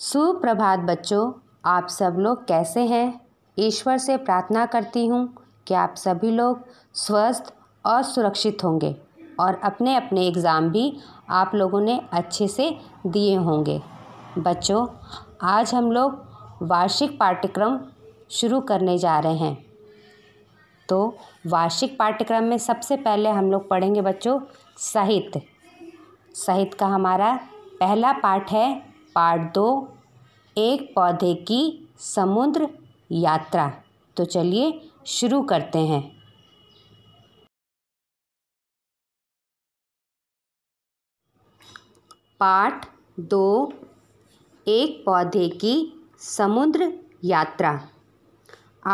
सुप्रभात बच्चों आप सब लोग कैसे हैं ईश्वर से प्रार्थना करती हूँ कि आप सभी लोग स्वस्थ और सुरक्षित होंगे और अपने अपने एग्ज़ाम भी आप लोगों ने अच्छे से दिए होंगे बच्चों आज हम लोग वार्षिक पाठ्यक्रम शुरू करने जा रहे हैं तो वार्षिक पाठ्यक्रम में सबसे पहले हम लोग पढ़ेंगे बच्चों साहित्य साहित्य का हमारा पहला पाठ है पार्ट दो एक पौधे की समुद्र यात्रा तो चलिए शुरू करते हैं पाठ दो एक पौधे की समुद्र यात्रा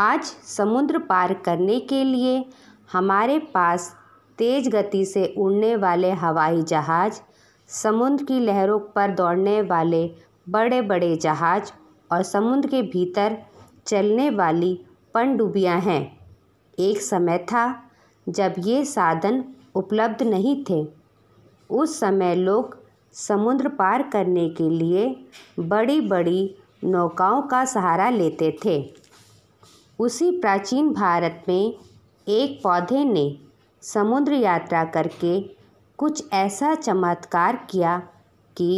आज समुद्र पार करने के लिए हमारे पास तेज़ गति से उड़ने वाले हवाई जहाज़ समुद्र की लहरों पर दौड़ने वाले बड़े बड़े जहाज और समुद्र के भीतर चलने वाली पनडुब्बियाँ हैं एक समय था जब ये साधन उपलब्ध नहीं थे उस समय लोग समुद्र पार करने के लिए बड़ी बड़ी नौकाओं का सहारा लेते थे उसी प्राचीन भारत में एक पौधे ने समुद्र यात्रा करके कुछ ऐसा चमत्कार किया कि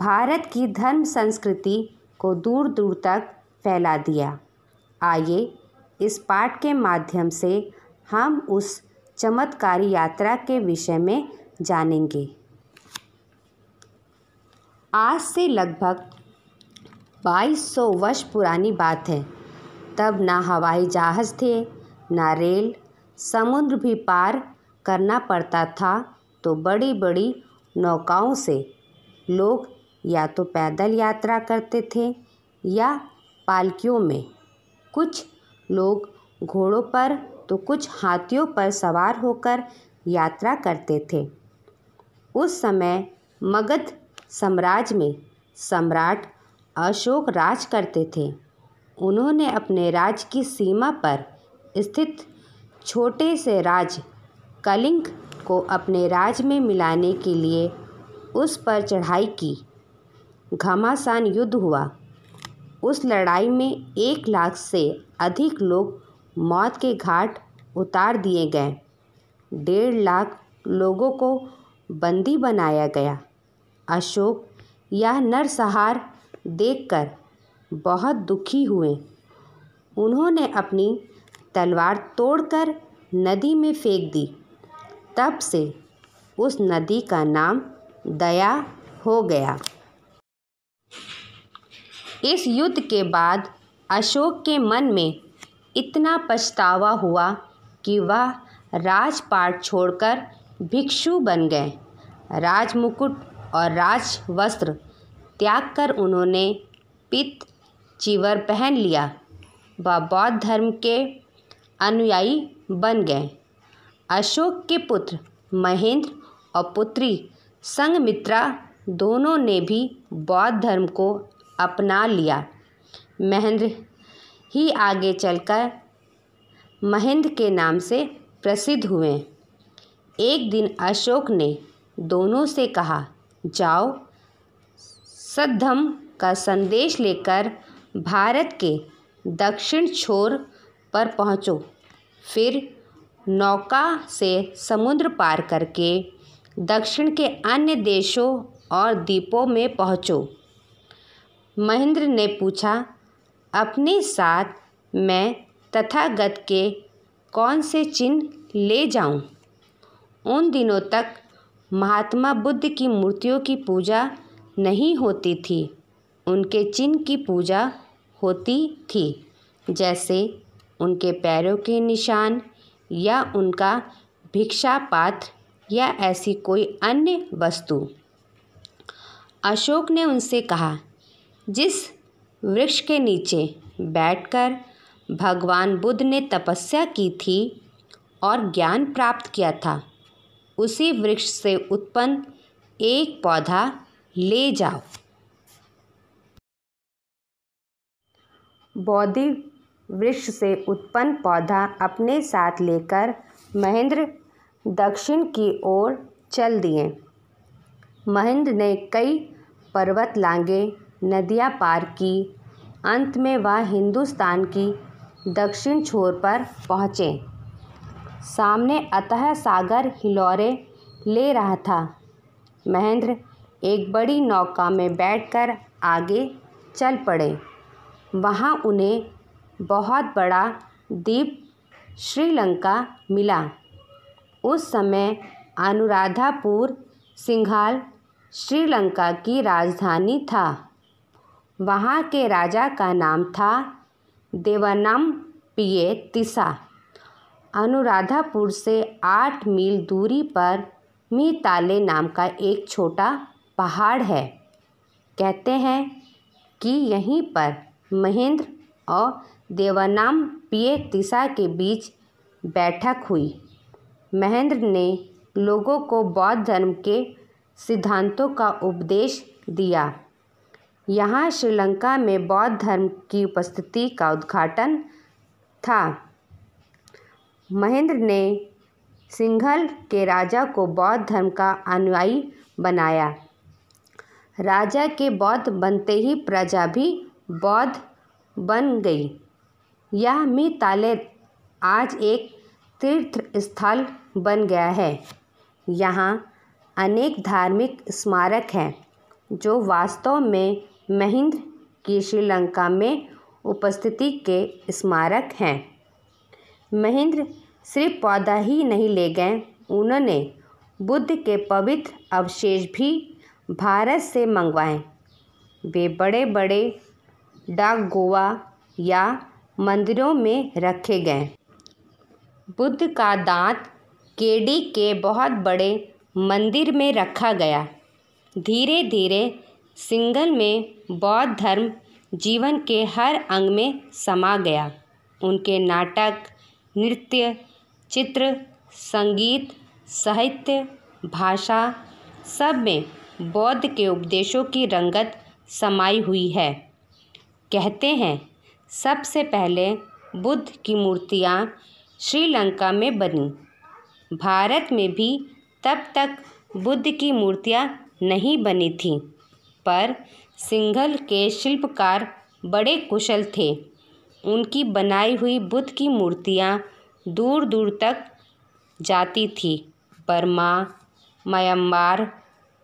भारत की धर्म संस्कृति को दूर दूर तक फैला दिया आइए इस पाठ के माध्यम से हम उस चमत्कारी यात्रा के विषय में जानेंगे आज से लगभग 2200 वर्ष पुरानी बात है तब ना हवाई जहाज़ थे ना रेल समुद्र भी पार करना पड़ता था तो बड़ी बड़ी नौकाओं से लोग या तो पैदल यात्रा करते थे या पालकियों में कुछ लोग घोड़ों पर तो कुछ हाथियों पर सवार होकर यात्रा करते थे उस समय मगध साम्राज्य में सम्राट अशोक राज करते थे उन्होंने अपने राज्य की सीमा पर स्थित छोटे से राज्य कलिंग को अपने राज में मिलाने के लिए उस पर चढ़ाई की घमासान युद्ध हुआ उस लड़ाई में एक लाख से अधिक लोग मौत के घाट उतार दिए गए डेढ़ लाख लोगों को बंदी बनाया गया अशोक यह नरसहार देखकर बहुत दुखी हुए उन्होंने अपनी तलवार तोड़कर नदी में फेंक दी तब से उस नदी का नाम दया हो गया इस युद्ध के बाद अशोक के मन में इतना पछतावा हुआ कि वह राजपाट छोड़कर भिक्षु बन गए राजमुकुट और राज वस्त्र त्याग कर उन्होंने पित्त चीवर पहन लिया व बौद्ध धर्म के अनुयायी बन गए अशोक के पुत्र महेंद्र और पुत्री संगमित्रा दोनों ने भी बौद्ध धर्म को अपना लिया महेंद्र ही आगे चलकर महेंद्र के नाम से प्रसिद्ध हुए एक दिन अशोक ने दोनों से कहा जाओ सद्धम का संदेश लेकर भारत के दक्षिण छोर पर पहुँचो फिर नौका से समुद्र पार करके दक्षिण के अन्य देशों और द्वीपों में पहुँचो महेंद्र ने पूछा अपने साथ मैं तथागत के कौन से चिन्ह ले जाऊं? उन दिनों तक महात्मा बुद्ध की मूर्तियों की पूजा नहीं होती थी उनके चिन्ह की पूजा होती थी जैसे उनके पैरों के निशान या उनका भिक्षा पात्र या ऐसी कोई अन्य वस्तु अशोक ने उनसे कहा जिस वृक्ष के नीचे बैठकर भगवान बुद्ध ने तपस्या की थी और ज्ञान प्राप्त किया था उसी वृक्ष से उत्पन्न एक पौधा ले जाओ बौद्धिक वृक्ष से उत्पन्न पौधा अपने साथ लेकर महेंद्र दक्षिण की ओर चल दिए महेंद्र ने कई पर्वत लांगे नदियां पार की अंत में वह हिंदुस्तान की दक्षिण छोर पर पहुँचे सामने अतः सागर हिलोरे ले रहा था महेंद्र एक बड़ी नौका में बैठकर आगे चल पड़े वहाँ उन्हें बहुत बड़ा द्वीप श्रीलंका मिला उस समय अनुराधापुर सिंघाल श्रीलंका की राजधानी था वहाँ के राजा का नाम था देवनम पिए तिसा अनुराधापुर से आठ मील दूरी पर मीताले नाम का एक छोटा पहाड़ है कहते हैं कि यहीं पर महेंद्र और देवानाम पीए तिशा के बीच बैठक हुई महेंद्र ने लोगों को बौद्ध धर्म के सिद्धांतों का उपदेश दिया यहाँ श्रीलंका में बौद्ध धर्म की उपस्थिति का उद्घाटन था महेंद्र ने सिंघल के राजा को बौद्ध धर्म का अनुयायी बनाया राजा के बौद्ध बनते ही प्रजा भी बौद्ध बन गई यह मिताले आज एक तीर्थ स्थल बन गया है यहाँ अनेक धार्मिक स्मारक हैं जो वास्तव में महेंद्र की श्रीलंका में उपस्थिति के स्मारक हैं महेंद्र सिर्फ पौधा ही नहीं ले गए उन्होंने बुद्ध के पवित्र अवशेष भी भारत से मंगवाए वे बड़े बड़े डाक गोवा या मंदिरों में रखे गए बुद्ध का दांत केडी के बहुत बड़े मंदिर में रखा गया धीरे धीरे सिंगल में बौद्ध धर्म जीवन के हर अंग में समा गया उनके नाटक नृत्य चित्र संगीत साहित्य भाषा सब में बौद्ध के उपदेशों की रंगत समाई हुई है कहते हैं सबसे पहले बुद्ध की मूर्तियाँ श्रीलंका में बनी भारत में भी तब तक बुद्ध की मूर्तियाँ नहीं बनी थीं पर सिंघल के शिल्पकार बड़े कुशल थे उनकी बनाई हुई बुद्ध की मूर्तियाँ दूर दूर तक जाती थी बर्मा म्यांमार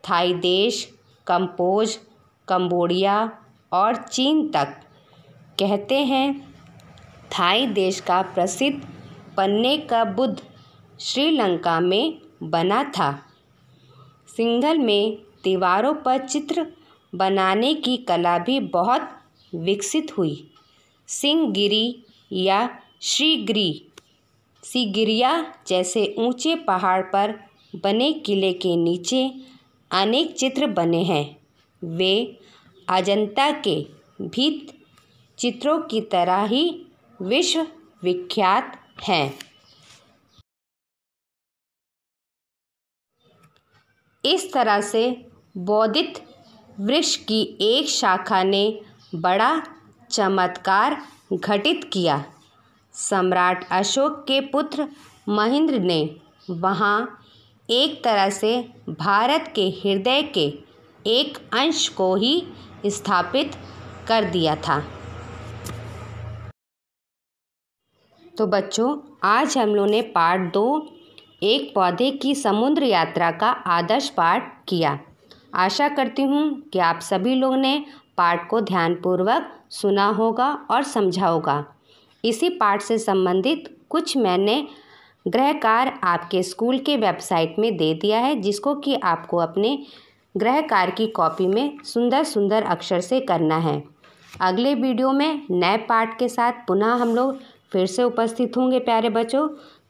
थाई देश कंपोज कंबोडिया और चीन तक कहते हैं थाई देश का प्रसिद्ध पन्ने का बुद्ध श्रीलंका में बना था सिंघल में दीवारों पर चित्र बनाने की कला भी बहुत विकसित हुई सिंहगिरी या श्रीगिरी सिगिरिया जैसे ऊंचे पहाड़ पर बने किले के नीचे अनेक चित्र बने हैं वे अजंता के भीत चित्रों की तरह ही विश्व विख्यात हैं इस तरह से बौद्धित वृक्ष की एक शाखा ने बड़ा चमत्कार घटित किया सम्राट अशोक के पुत्र महेंद्र ने वहाँ एक तरह से भारत के हृदय के एक अंश को ही स्थापित कर दिया था तो बच्चों आज हम लोग ने पार्ट दो एक पौधे की समुद्र यात्रा का आदर्श पाठ किया आशा करती हूँ कि आप सभी लोग ने पाठ को ध्यानपूर्वक सुना होगा और समझा होगा इसी पाठ से संबंधित कुछ मैंने ग्रहकार आपके स्कूल के वेबसाइट में दे दिया है जिसको कि आपको अपने ग्रहकार की कॉपी में सुंदर सुंदर अक्षर से करना है अगले वीडियो में नए पाठ के साथ पुनः हम लोग फिर से उपस्थित होंगे प्यारे बच्चों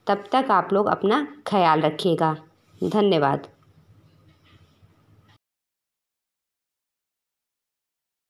तब तक आप लोग अपना ख्याल रखिएगा धन्यवाद